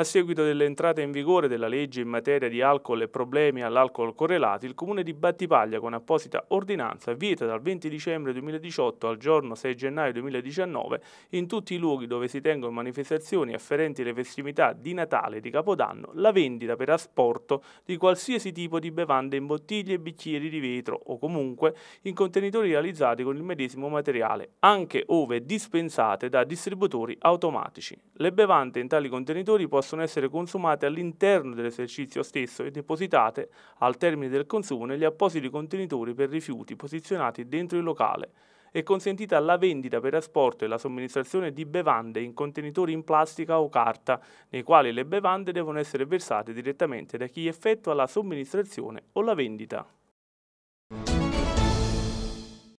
A seguito dell'entrata in vigore della legge in materia di alcol e problemi all'alcol correlati, il comune di Battipaglia con apposita ordinanza vieta dal 20 dicembre 2018 al giorno 6 gennaio 2019 in tutti i luoghi dove si tengono manifestazioni afferenti alle festività di Natale e di Capodanno la vendita per asporto di qualsiasi tipo di bevande in bottiglie e bicchieri di vetro o comunque in contenitori realizzati con il medesimo materiale, anche ove dispensate da distributori automatici. Le bevande in tali contenitori possono possono essere consumate all'interno dell'esercizio stesso e depositate al termine del consumo negli appositi contenitori per rifiuti posizionati dentro il locale. È consentita la vendita per asporto e la somministrazione di bevande in contenitori in plastica o carta, nei quali le bevande devono essere versate direttamente da chi effettua la somministrazione o la vendita.